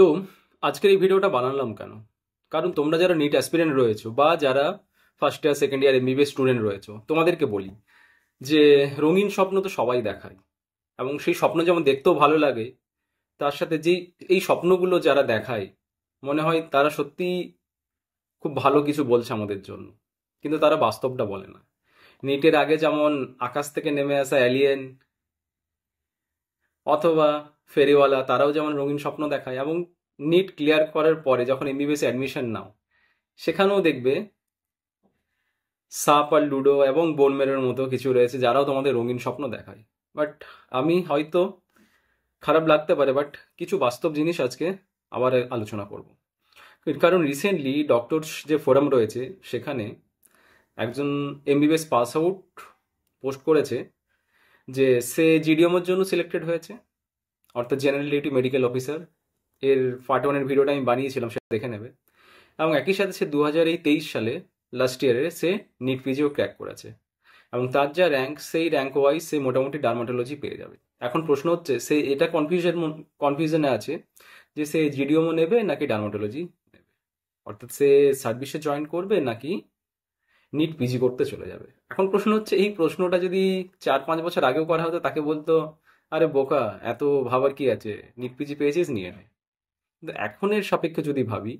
তো আজকের এই ভিডিওটা বানালাম কেন কারণ তোমরা যারা নিট অ্যাসপিরেন্ট রয়েছো বা যারা first year second year MBBS student রয়েছো তোমাদেরকে বলি যে রঙিন স্বপ্ন তো সবাই দেখায় এবং সেই স্বপ্ন যেমন দেখতেও ভালো লাগে তার সাথে যে এই স্বপ্নগুলো যারা দেখায় মনে হয় তারা সত্যি খুব ভালো কিছু বলছে আমাদের জন্য কিন্তু তারা বাস্তবটা বলে না নিটের আগে যেমন আকাশ থেকে নেমে আসা অ্যালিয়েন অথবা ফেরিওয়ালা তারাও যেমন রঙিন স্বপ্ন দেখায় এবং নিট ক্লিয়ার করার পরে যখন এমবিবিএসে অ্যাডমিশন নাও সেখানেও দেখবে সাপ আর লুডো এবং বোনমেরের মতো কিছু রয়েছে যারাও তোমাদের রঙিন স্বপ্ন দেখায় বাট আমি হয়তো খারাপ লাগতে পারে বাট কিছু বাস্তব জিনিস আজকে আবার আলোচনা করব কারণ রিসেন্টলি ডক্টরস যে ফোরাম রয়েছে সেখানে একজন এমবিবিএস পাস আউট পোস্ট করেছে যে সে জিডিএমের জন্য সিলেক্টেড হয়েছে অর্থাৎ জেনারেল ডিউটি মেডিকেল অফিসার এর পার্ট ওয়ানের ভিডিওটা আমি বানিয়েছিলাম সেটা দেখে নেবে এবং একই সাথে সে দু হাজার তেইশ সালে লাস্ট ইয়ারে সে নিট পিজিও ক্র্যাক করেছে এবং তার যা র্যাঙ্ক সেই র্যাঙ্ক ওয়াইজ সে মোটামুটি ডার্মাটোলজি পেয়ে যাবে এখন প্রশ্ন হচ্ছে সে এটা কনফিউশন কনফিউশনে আছে যে সে জিডিওমো নেবে নাকি ডার্মাটোলজি নেবে অর্থাৎ সে সার্ভিসে জয়েন করবে নাকি নিট পিজি করতে চলে যাবে এখন প্রশ্ন হচ্ছে এই প্রশ্নটা যদি চার পাঁচ বছর আগেও করা হতো তাকে বলতো আরে বোকা এত ভাবার কি আছে নিপিজি পেয়েছিস নিয়ে নে কিন্তু এখনের সাপেক্ষে যদি ভাবি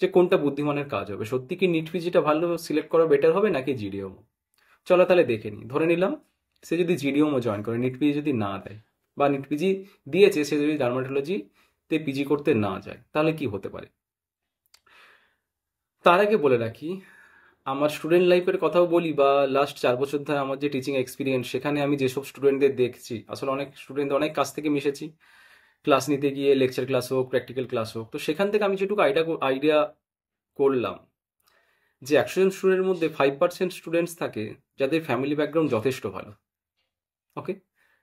যে কোনটা বুদ্ধিমানের কাজ হবে সত্যি কি নিটপিজিটা ভালো সিলেক্ট করা বেটার হবে নাকি জিডিওমো চলো তাহলে দেখে নিই ধরে নিলাম সে যদি জিডিওমো জয়েন করে নিটপিজি যদি না দেয় বা নিটপিজি দিয়েছে সে যদি ডার্মাটোলজিতে পিজি করতে না যায় তাহলে কি হতে পারে তার আগে বলে রাখি আমার স্টুডেন্ট লাইফের কথাও বলি বা লাস্ট চার বছর ধরে আমার যে টিচিং এক্সপিরিয়েন্স সেখানে আমি যেসব স্টুডেন্টদের দেখছি আসলে অনেক স্টুডেন্ট অনেক কাছ থেকে মিশেছি ক্লাস নিতে গিয়ে লেকচার ক্লাস হোক প্র্যাকটিক্যাল ক্লাস হোক তো সেখান থেকে আমি যেটুকু আইডিয়া আইডিয়া করলাম যে একশো জন স্টুডেন্টের মধ্যে ফাইভ পার্সেন্ট স্টুডেন্টস থাকে যাদের ফ্যামিলি ব্যাকগ্রাউন্ড যথেষ্ট ভালো ওকে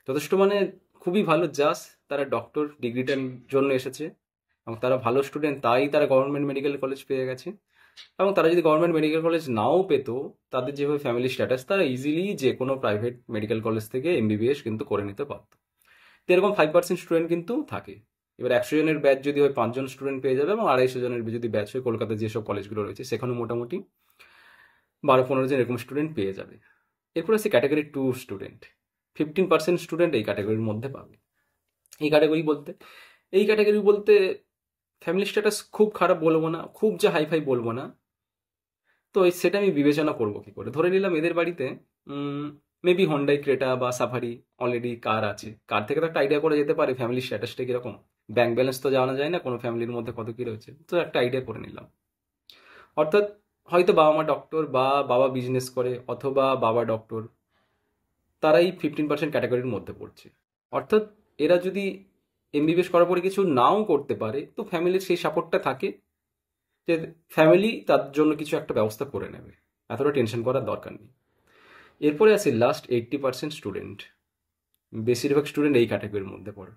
যথেষ্ট মানে খুবই ভালো জাস্ট তারা ডক্টর ডিগ্রিটার জন্য এসেছে এবং তারা ভালো স্টুডেন্ট তাই তারা গভর্নমেন্ট মেডিকেল কলেজ পেয়ে গেছে এবং তারা যদি গভর্নমেন্ট মেডিকেল কলেজ নাও পেত তাদের যেভাবে ফ্যামিলি স্ট্যাটাস তারা ইজিলি যে কোনো প্রাইভেট মেডিকেল কলেজ থেকে এমবিবিএস কিন্তু করে নিতে পারত তো এরকম ফাইভ পার্সেন্ট স্টুডেন্ট কিন্তু থাকে এবার একশো জনের ব্যাচ যদি হয় পাঁচজন স্টুডেন্ট পেয়ে যাবে এবং আড়াইশো জনের যদি ব্যাচ হয় কলকাতায় যেসব কলেজগুলো রয়েছে সেখানেও মোটামুটি বারো পনেরো জন এরকম স্টুডেন্ট পেয়ে যাবে এরপরে আছে category two student fifteen percent student এই ক্যাটাগরির মধ্যে পাবে এই ক্যাটাগরি বলতে এই ক্যাটাগরি বলতে ফ্যামিলি স্ট্যাটাস খুব খারাপ বলবো না খুব যে হাইফাই বলবো না তো সেটা আমি বিবেচনা করব কি করে ধরে নিলাম এদের বাড়িতে মেবি হন্ডাই ক্রেটা বা সাফারি অলরেডি কার আছে কার থেকে তো একটা আইডিয়া করা যেতে পারে ফ্যামিলির স্ট্যাটাসটা কীরকম ব্যাংক ব্যালেন্স তো জানা যায় না কোনো ফ্যামিলির মধ্যে কত কী রয়েছে তো একটা আইডিয়া করে নিলাম অর্থাৎ হয়তো বাবা মা ডক্টর বা বাবা বিজনেস করে অথবা বাবা ডক্টর তারাই ফিফটিন পার্সেন্ট ক্যাটাগরির মধ্যে পড়ছে অর্থাৎ এরা যদি এমবিবিএস করার পরে কিছু নাও করতে পারে তো ফ্যামিলির সেই সাপোর্টটা থাকে যে ফ্যামিলি তার জন্য কিছু একটা ব্যবস্থা করে নেবে এতটা টেনশন করার দরকার নেই এরপরে আছে লাস্ট এইটটি পার্সেন্ট স্টুডেন্ট বেশিরভাগ স্টুডেন্ট এই ক্যাটাগরির মধ্যে পড়ে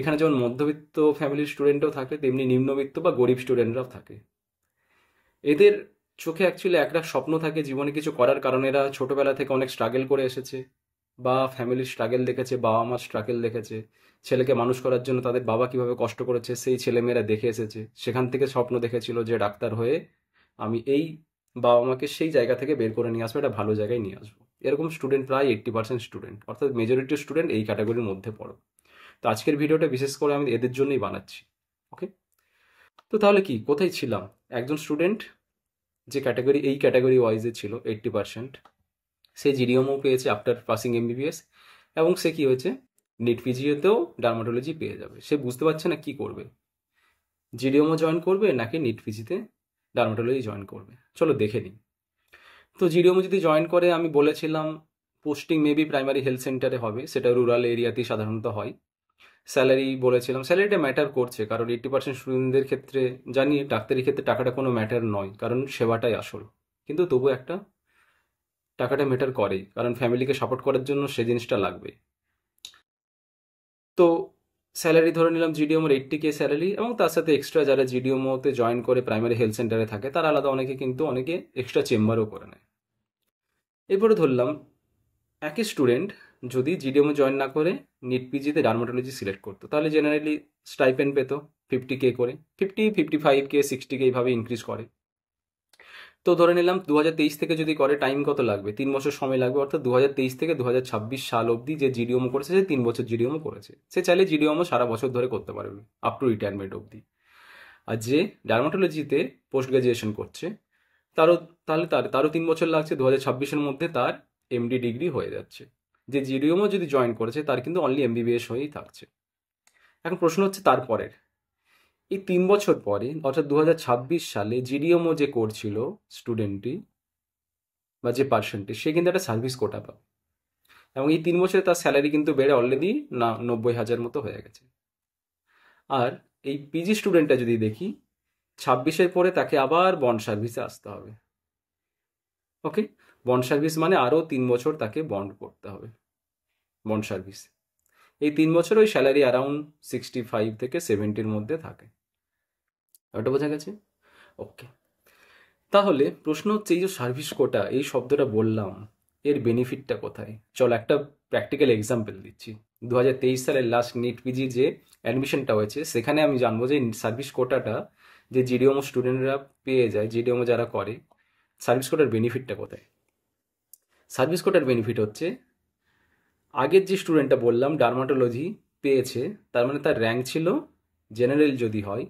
এখানে যেমন মধ্যবিত্ত ফ্যামিলির স্টুডেন্টও থাকে তেমনি নিম্নবিত্ত বা গরিব স্টুডেন্টরাও থাকে এদের চোখে অ্যাকচুয়ালি একটা স্বপ্ন থাকে জীবনে কিছু করার কারণ এরা ছোটোবেলা থেকে অনেক স্ট্রাগল করে এসেছে বা ফ্যামিলির স্ট্রাগেল দেখেছে বাবা মার স্ট্রাগেল দেখেছে ছেলেকে মানুষ করার জন্য তাদের বাবা কিভাবে কষ্ট করেছে সেই ছেলেমেয়েরা দেখে এসেছে সেখান থেকে স্বপ্ন দেখেছিল যে ডাক্তার হয়ে আমি এই বাবা মাকে সেই জায়গা থেকে বের করে নিয়ে আসবো এটা ভালো জায়গায় নিয়ে আসবো এরকম স্টুডেন্ট প্রায় এইট্টি পার্সেন্ট স্টুডেন্ট অর্থাৎ মেজরিটি স্টুডেন্ট এই ক্যাটাগরির মধ্যে পড়ো তো আজকের ভিডিওটা বিশেষ করে আমি এদের জন্যই বানাচ্ছি ওকে তো তাহলে কি কোথায় ছিলাম একজন স্টুডেন্ট যে ক্যাটাগরি এই ক্যাটাগরি ওয়াইজে ছিল এইট্টি পার্সেন্ট সে জিডিএমও পেয়েছে আফটার পাসিং এমবিবিএস এবং সে কি হয়েছে নেট পিজিওতেও ডার্মাটোলজি পেয়ে যাবে সে বুঝতে পারছে না কি করবে জিডিএমও জয়েন করবে নাকি নিট পিজিতে ডার্মাটোলজি জয়েন করবে চলো দেখে নিই তো জিডিএমও যদি জয়েন করে আমি বলেছিলাম পোস্টিং মেবি প্রাইমারি হেলথ সেন্টারে হবে সেটা রুরাল এরিয়াতেই সাধারণত হয় স্যালারি বলেছিলাম স্যালারিটা ম্যাটার করছে কারণ এইটি পার্সেন্ট স্টুডেন্টদের ক্ষেত্রে জানি ডাক্তারি ক্ষেত্রে টাকাটা কোনো ম্যাটার নয় কারণ সেবাটাই আসল কিন্তু তবু একটা টাকাটা ম্যাটার করে কারণ ফ্যামিলিকে সাপোর্ট করার জন্য সে জিনিসটা লাগবে তো স্যালারি ধরে নিলাম জিডিওমোর এইটটি কে স্যালারি এবং তার সাথে এক্সট্রা যারা জিডিএমওতে জয়েন করে প্রাইমারি হেলথ সেন্টারে থাকে তারা আলাদা অনেকে কিন্তু অনেকে এক্সট্রা চেম্বারও করে নেয় এরপরে ধরলাম একই স্টুডেন্ট যদি জিডিএমও জয়েন না করে নিট পিজিতে ডার্মাটোলজি সিলেক্ট করতো তাহলে জেনারেলি স্টাইপেন্ড পেতো ফিফটি কে করে fifty fifty five K sixty K এইভাবে ইনক্রিজ করে তো ধরে নিলাম দু থেকে যদি করে টাইম কত লাগবে তিন বছর সময় লাগবে অর্থাৎ দু থেকে দু সাল অবধি যে জিডিওমো করেছে সে তিন বছর জিডিওমো করেছে সে চাইলে জিডিওমো সারা বছর ধরে করতে পারবে আপ টু রিটায়ারমেন্ট অবধি আর যে ডার্মাটোলজিতে পোস্ট গ্রাজুয়েশন করছে তারও তাহলে তার তারও তিন বছর লাগছে দু হাজার মধ্যে তার এমডি ডিগ্রি হয়ে যাচ্ছে যে জিডিওমও যদি জয়েন করেছে তার কিন্তু অনলি এমবিবিএস হয়েই থাকছে এখন প্রশ্ন হচ্ছে তারপরের এই তিন বছর পরে অর্থাৎ দু সালে জিডিএমও যে করছিল স্টুডেন্টটি বা যে পার্সেন্টটি সে কিন্তু একটা সার্ভিস কোটা পাবে এবং এই তিন বছরে তার স্যালারি কিন্তু বেড়ে অলরেডি না নব্বই হাজার মতো হয়ে গেছে আর এই পিজি স্টুডেন্টটা যদি দেখি ছাব্বিশের পরে তাকে আবার বন্ড সার্ভিসে আসতে হবে ওকে বন্ড সার্ভিস মানে আরও তিন বছর তাকে বন্ড করতে হবে বন্ড সার্ভিসে এই তিন বছর ওই স্যালারি অ্যারাউন্ড সিক্সটি ফাইভ থেকে সেভেন্টির মধ্যে থাকে ওটা বোঝা গেছে ওকে তাহলে প্রশ্ন হচ্ছে এই যে সার্ভিস কোটা এই শব্দটা বললাম এর বেনিফিটটা কোথায় চল একটা প্র্যাকটিক্যাল এক্সাম্পল দিচ্ছি দু হাজার তেইশ সালের লাস্ট নিট পিজি যে অ্যাডমিশনটা হয়েছে সেখানে আমি জানবো যে সার্ভিস কোটাটা যে জিডিওমো স্টুডেন্টরা পেয়ে যায় জিডিওমো যারা করে সার্ভিস কোটার বেনিফিটটা কোথায় সার্ভিস কোটার বেনিফিট হচ্ছে আগের যে স্টুডেন্টটা বললাম ডার্মাটোলজি পেয়েছে তার মানে তার র্যাঙ্ক ছিল জেনারেল যদি হয়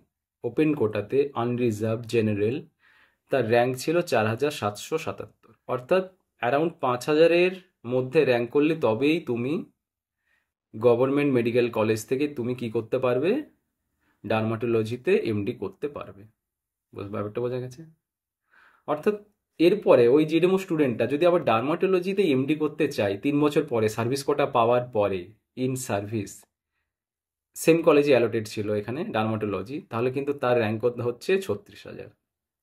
ওপেন কোটাতে আনরিজার্ভ জেনারেল তার র্যাঙ্ক ছিল চার হাজার সাতশো সাতাত্তর অর্থাৎ অ্যারাউন্ড পাঁচ হাজারের মধ্যে র্যাঙ্ক করলে তবেই তুমি গভর্নমেন্ট মেডিকেল কলেজ থেকে তুমি কি করতে পারবে ডার্মাটোলজিতে এমডি করতে পারবে ব্যাপারটা বোঝা গেছে অর্থাৎ এরপরে ওই জেডেমো স্টুডেন্টটা যদি আবার ডার্মাটোলজিতে এমডি করতে চায় তিন বছর পরে সার্ভিস কোটা পাওয়ার পরে ইন সার্ভিস সেম কলেজে অ্যালোটেড ছিল এখানে ডার্মাটোলজি তাহলে কিন্তু তার র্যাঙ্ক হচ্ছে ছত্রিশ হাজার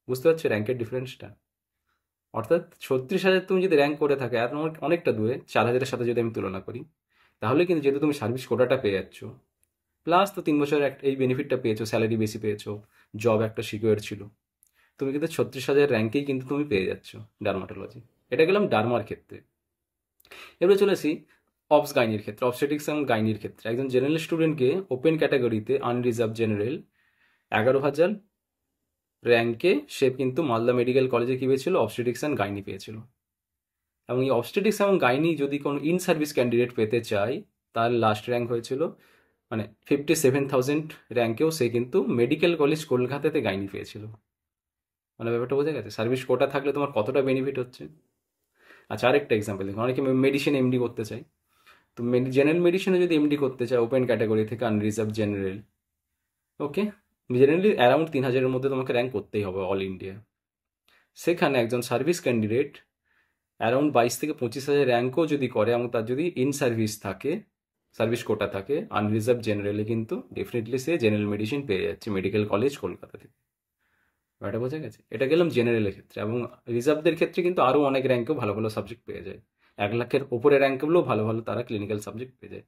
বুঝতে পারছো র্যাঙ্কের ডিফারেন্সটা অর্থাৎ ছত্রিশ হাজার তুমি যদি র্যাঙ্ক করে থাকে আর অনেকটা দূরে চার হাজারের সাথে যদি আমি তুলনা করি তাহলে কিন্তু যেহেতু তুমি সার্ভিস কোটাটা পেয়ে যাচ্ছ প্লাস তো তিন বছর এই বেনিফিটটা পেয়েছো স্যালারি বেশি পেয়েছো জব একটা সিকিওর ছিল তুমি কিন্তু ছত্রিশ হাজার র্যাঙ্কেই কিন্তু তুমি পেয়ে যাচ্ছ ডার্মাটোলজি এটা গেলাম ডার্মার ক্ষেত্রে এবারে চলেছি অপস গাইনির ক্ষেত্রে অপসেটিক্স এবং গাইনির ক্ষেত্রে একজন জেনারেল স্টুডেন্টকে ওপেন ক্যাটাগরিতে আনরিজার্ভ জেনারেল এগারো হাজার র্যাঙ্কে সে কিন্তু মালদা মেডিকেল কলেজে কী পেয়েছিল অপসেটিক্স অ্যান্ড গাইনি পেয়েছিল এবং এই অপসেটিক্স এবং গাইনি যদি কোনো ইন সার্ভিস ক্যান্ডিডেট পেতে চায় তার লাস্ট র্যাঙ্ক হয়েছিল মানে ফিফটি সেভেন থাউজেন্ড র্যাঙ্কেও সে কিন্তু মেডিকেল কলেজ কলকাতাতে গাইনি পেয়েছিল মানে ব্যাপারটা বোঝা গেছে সার্ভিস কোটা থাকলে তোমার কতটা বেনিফিট হচ্ছে আচ্ছা আরেকটা এক্সাম্পল দেখুন অনেকে মেডিসিন এমডি করতে চাই তো জেনারেল মেডিসিনে যদি এমডি করতে চায় ওপেন ক্যাটাগরি থেকে unreserved general okay generally around তিন হাজারের মধ্যে তোমাকে র্যাঙ্ক করতেই হবে অল ইন্ডিয়া সেখানে একজন সার্ভিস ক্যান্ডিডেট অ্যারাউন্ড বাইশ থেকে পঁচিশ হাজার র্যাঙ্কও যদি করে এবং তার যদি ইন সার্ভিস থাকে সার্ভিস কোটা থাকে আনরিজার্ভ জেনারেলে কিন্তু ডেফিনেটলি সে জেনারেল মেডিসিন পেয়ে যাচ্ছে মেডিকেল কলেজ কলকাতা থেকে ব্যাপারটা বোঝা গেছে এটা গেলাম জেনারেলের ক্ষেত্রে এবং রিজার্ভদের ক্ষেত্রে কিন্তু আরও অনেক র্যাঙ্কেও ভালো ভালো সাবজেক্ট পেয়ে যায় এক লাখের ওপরে র্যাঙ্কগুলোও ভালো ভালো তারা ক্লিনিক্যাল সাবজেক্ট পেয়ে যায়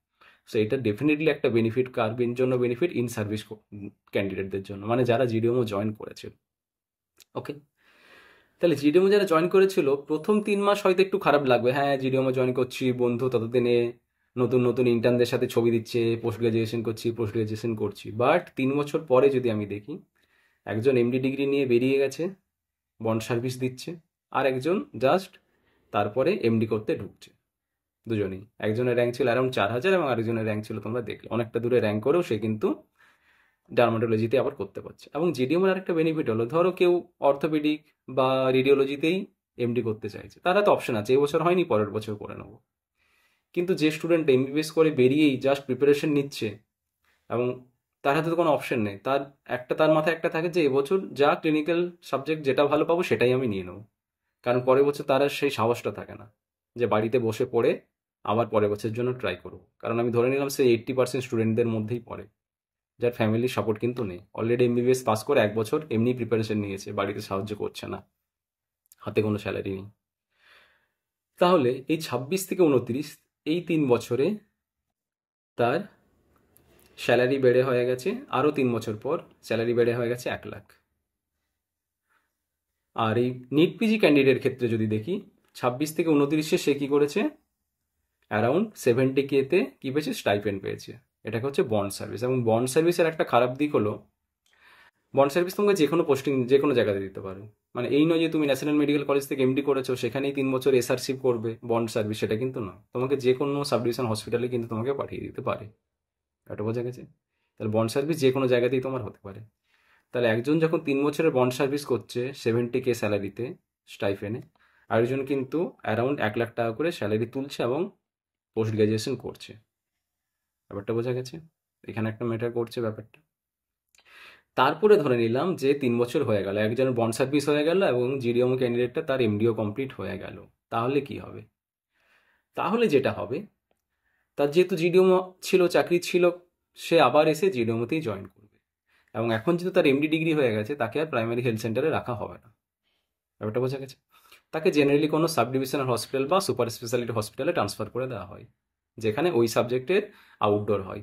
সো এটা ডেফিনেটলি একটা বেনিফিট কার জন্য বেনিফিট ইন সার্ভিস ক্যান্ডিডেটদের জন্য মানে যারা জিডিএমও জয়েন করেছে ওকে তাহলে জিডিএমও যারা জয়েন করেছিল প্রথম তিন মাস হয়তো একটু খারাপ লাগবে হ্যাঁ জিডিএমও জয়েন করছি বন্ধু ততদিনে নতুন নতুন ইন্টার্নদের সাথে ছবি দিচ্ছে পোস্ট গ্রাজুয়েশন করছি পোস্ট গ্রাজুয়েশন করছি বাট তিন বছর পরে যদি আমি দেখি একজন এমডি ডিগ্রি নিয়ে বেরিয়ে গেছে বন্ড সার্ভিস দিচ্ছে আর একজন জাস্ট তারপরে এমডি করতে ঢুকছে দুজনেই একজনের র্যাঙ্ক ছিল অ্যারাউন্ড চার হাজার এবং আরেকজনের র্যাঙ্ক ছিল তোমরা দেখলে অনেকটা দূরে র্যাঙ্ক করেও সে কিন্তু ডার্মাটোলজিতে আবার করতে পারছে এবং জিডিএমের আরেকটা বেনিফিট হলো ধরো কেউ অর্থোপেডিক বা রেডিওলজিতেই এমডি করতে চাইছে তারা তো অপশন আছে এবছর হয়নি পরের বছর করে নেবো কিন্তু যে স্টুডেন্ট এমবিবিএস করে বেরিয়েই জাস্ট প্রিপারেশন নিচ্ছে এবং তার হাতে তো কোনো অপশন নেই তার একটা তার মাথায় একটা থাকে যে এবছর যা ক্লিনিক্যাল সাবজেক্ট যেটা ভালো পাবো সেটাই আমি নিয়ে নেবো কারণ পরের বছর তার আর সেই সাহসটা থাকে না যে বাড়িতে বসে পড়ে আবার পরের বছরের জন্য ট্রাই করবো কারণ আমি ধরে নিলাম সে এইট্টি পার্সেন্ট স্টুডেন্টদের মধ্যেই পড়ে যার ফ্যামিলির সাপোর্ট কিন্তু নেই অলরেডি এমবিবিএস পাস করে এক বছর এমনি প্রিপারেশন নিয়েছে বাড়িতে সাহায্য করছে না হাতে কোনো স্যালারি নেই তাহলে এই ছাব্বিশ থেকে উনত্রিশ এই তিন বছরে তার স্যালারি বেড়ে হয়ে গেছে আরও তিন বছর পর স্যালারি বেড়ে হয়ে গেছে এক লাখ আর এই নিট পিজি ক্যান্ডিডেটের ক্ষেত্রে যদি দেখি ছাব্বিশ থেকে উনতিরিশে সে কী করেছে অ্যারাউন্ড সেভেন্টি কেতে কী পেয়েছে স্টাইপেন্ড পেয়েছে এটাকে হচ্ছে বন্ড সার্ভিস এবং বন্ড সার্ভিসের একটা খারাপ দিক হলো বন্ড সার্ভিস তোমাকে যে কোনো পোস্টিং যে কোনো জায়গাতে দিতে পারো মানে এই নয় যে তুমি ন্যাশনাল মেডিকেল কলেজ থেকে এমডি করেছো সেখানেই তিন বছর এসআরসিপ করবে বন্ড সার্ভিস সেটা কিন্তু নয় তোমাকে যে কোনো সাবডিভিশন হসপিটালে কিন্তু তোমাকে পাঠিয়ে দিতে পারে এটা বোঝা গেছে তাহলে বন্ড সার্ভিস যে কোনো জায়গাতেই তোমার হতে পারে তাহলে একজন যখন তিন বছরের বন্ড সার্ভিস করছে সেভেন্টি কে স্যালারিতে স্টাইফেনে আরেকজন কিন্তু অ্যারাউন্ড এক লাখ টাকা করে স্যালারি তুলছে এবং পোস্ট গ্র্যাজুয়েশন করছে ব্যাপারটা বোঝা গেছে এখানে একটা ম্যাটার করছে ব্যাপারটা তারপরে ধরে নিলাম যে তিন বছর হয়ে গেল একজনের বন্ড সার্ভিস হয়ে গেল এবং জিডিও ক্যান্ডিডেটটা তার এমডিও কমপ্লিট হয়ে গেল তাহলে কি হবে তাহলে যেটা হবে তার যেহেতু জিডিওমো ছিল চাকরি ছিল সে আবার এসে জিডিওমোতেই জয়েন করবে এবং এখন যেহেতু তার এমডি ডিগ্রি হয়ে গেছে তাকে আর প্রাইমারি হেলথ সেন্টারে রাখা হবে না ব্যাপারটা বোঝা গেছে তাকে জেনারেলি কোনো সাব ডিভিশনাল হসপিটাল বা সুপার স্পেশালিটি হসপিটালে ট্রান্সফার করে দেওয়া হয় যেখানে ওই সাবজেক্টের আউটডোর হয়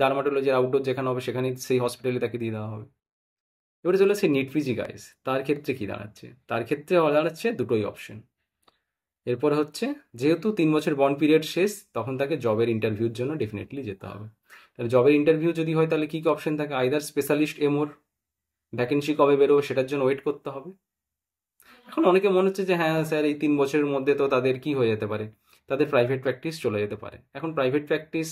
ডার্মাটোলজির আউটডোর যেখানে হবে সেখানে সেই হসপিটালে তাকে দিয়ে দেওয়া হবে এবারে চলে আসে নিট পিজি গাইস তার ক্ষেত্রে কী দাঁড়াচ্ছে তার ক্ষেত্রে দাঁড়াচ্ছে দুটোই অপশন এরপরে হচ্ছে যেহেতু তিন বছর বন্ড পিরিয়ড শেষ তখন তাকে জবের ইন্টারভিউর জন্য ডেফিনেটলি যেতে হবে তাহলে জবের ইন্টারভিউ যদি হয় তাহলে কী কী অপশন থাকে আইদার স্পেশালিস্ট এমোর ভ্যাকেন্সি কবে বেরোবে সেটার জন্য ওয়েট করতে হবে এখন অনেকে মনে হচ্ছে যে হ্যাঁ স্যার এই তিন বছরের মধ্যে তো তাদের কি হয়ে যেতে পারে তাদের প্রাইভেট প্র্যাকটিস চলে যেতে পারে এখন প্রাইভেট প্র্যাকটিস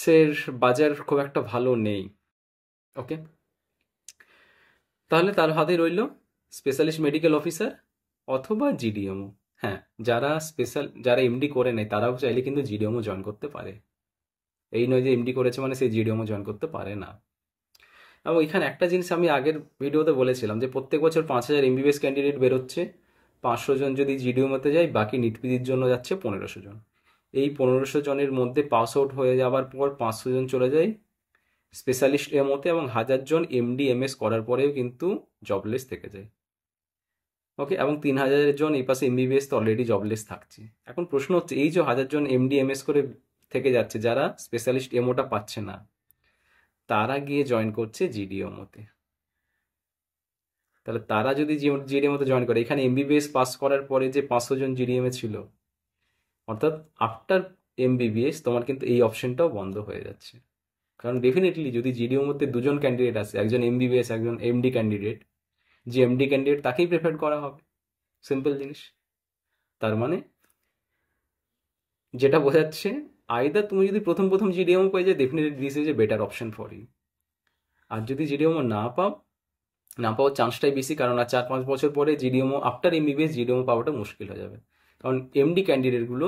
সের বাজার খুব একটা ভালো নেই ওকে তাহলে তার হাতে রইল স্পেশালিস্ট মেডিকেল অফিসার অথবা জিডিএমও হ্যাঁ যারা স্পেশাল যারা এমডি করে নেয় তারাও চাইলে কিন্তু জিডিএমও জয়েন করতে পারে এই নয় যে এমডি করেছে মানে সে জিডিএমও জয়েন করতে পারে না এবং এখানে একটা জিনিস আমি আগের ভিডিওতে বলেছিলাম যে প্রত্যেক বছর পাঁচ হাজার এমবিবিএস ক্যান্ডিডেট বেরোচ্ছে পাঁচশো জন যদি জিডিওমতে যায় বাকি নিটপিদির জন্য যাচ্ছে পনেরোশো জন এই পনেরোশো জনের মধ্যে পাস আউট হয়ে যাওয়ার পর পাঁচশো জন চলে যায় স্পেশালিস্ট এমওতে এবং হাজার জন এমডি এমএস করার পরেও কিন্তু জবলেস থেকে যায় ওকে এবং তিন হাজারের জন এই পাশে এমবিবিএস তো অলরেডি জবলেস থাকছে এখন প্রশ্ন হচ্ছে এই যে হাজার জন এমডি এমএস করে থেকে যাচ্ছে যারা স্পেশালিস্ট এমওটা পাচ্ছে না তারা গিয়ে জয়েন করছে জিডিএমওতে তাহলে তারা যদি জিডিএমওতে জয়েন করে এখানে এমবিবিএস পাস করার পরে যে পাঁচশো জন জিডিএমএ ছিল অর্থাৎ আফটার এমবিবিএস তোমার কিন্তু এই অপশনটাও বন্ধ হয়ে যাচ্ছে কারণ ডেফিনেটলি যদি জিডিও মধ্যে দুজন ক্যান্ডিডেট আসে একজন এমবিবিএস একজন এমডি ক্যান্ডিডেট যে এমডি ক্যান্ডিডেট তাকেই প্রেফার করা হবে সিম্পল জিনিস তার মানে যেটা বোঝাচ্ছে আয়দা তুমি যদি প্রথম প্রথম জিডিএমও পেয়ে যায় definitely this is a better option for you আর যদি জিডিএমও না পাও না পাওয়ার চান্সটাই বেশি কারণ আর চার পাঁচ বছর পরে জিডিএমও আফটার এমবিবিএস জিডিএমও পাওয়াটা মুশকিল হয়ে যাবে কারণ এমডি ক্যান্ডিডেটগুলো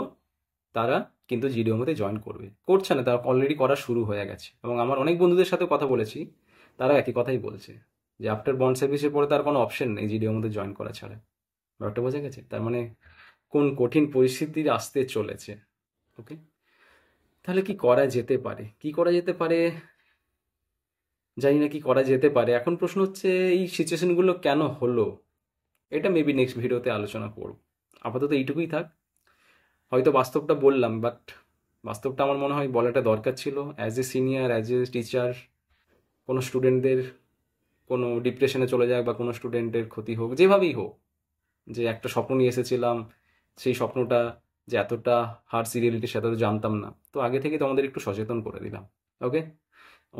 তারা কিন্তু জিডিএমওতে জয়েন করবে করছে না তারা অলরেডি করা শুরু হয়ে গেছে এবং আমার অনেক বন্ধুদের সাথে কথা বলেছি তারা একই কথাই বলছে যে আফটার বন্ড সার্ভিসের পরে তার কোনো অপশন নেই জিডিওর মধ্যে জয়েন করা ছাড়া ব্যাপারটা বোঝা গেছে তার মানে কোন কঠিন পরিস্থিতির আসতে চলেছে ওকে তাহলে কি করা যেতে পারে কি করা যেতে পারে জানি না কি করা যেতে পারে এখন প্রশ্ন হচ্ছে এই সিচুয়েশনগুলো কেন হলো এটা মেবি নেক্সট ভিডিওতে আলোচনা করব আপাতত এইটুকুই থাক হয়তো বাস্তবটা বললাম বাট বাস্তবটা আমার মনে হয় বলাটা দরকার ছিল as a senior as a teacher কোনো স্টুডেন্টদের কোনো ডিপ্রেশনে চলে যাক বা কোনো স্টুডেন্টের ক্ষতি হোক যেভাবেই হোক যে একটা স্বপ্ন নিয়ে এসেছিলাম সেই স্বপ্নটা যে এতটা হার্ড সিরিয়ালিটির সাথে জানতাম না তো আগে থেকে তোমাদের একটু সচেতন করে দিলাম ওকে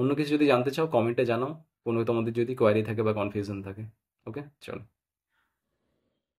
অন্য কিছু যদি জানতে চাও কমেন্টে জানাও কোনো তোমাদের যদি কোয়ারি থাকে বা কনফিউশন থাকে ওকে চলো